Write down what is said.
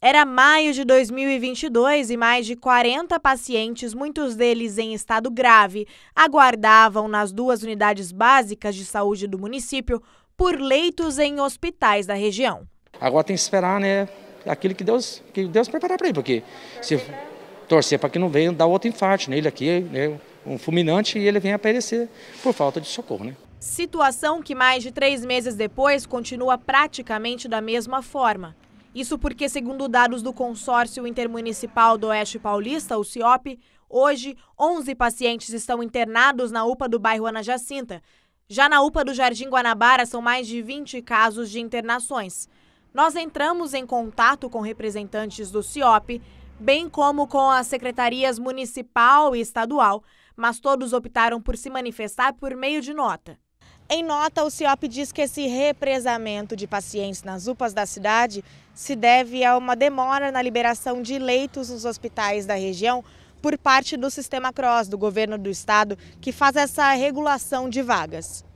Era maio de 2022 e mais de 40 pacientes, muitos deles em estado grave, aguardavam nas duas unidades básicas de saúde do município por leitos em hospitais da região. Agora tem que esperar, né, aquilo que Deus, que Deus preparar para ele, porque se torcer para que não venha dar outro infarto nele aqui, né, um fulminante, e ele vem a perecer por falta de socorro, né. Situação que mais de três meses depois continua praticamente da mesma forma. Isso porque, segundo dados do Consórcio Intermunicipal do Oeste Paulista, o CIOP, hoje 11 pacientes estão internados na UPA do bairro Ana Jacinta. Já na UPA do Jardim Guanabara são mais de 20 casos de internações. Nós entramos em contato com representantes do CIOP, bem como com as secretarias municipal e estadual, mas todos optaram por se manifestar por meio de nota. Em nota, o CIOP diz que esse represamento de pacientes nas UPAs da cidade se deve a uma demora na liberação de leitos nos hospitais da região por parte do sistema CROSS, do governo do estado, que faz essa regulação de vagas.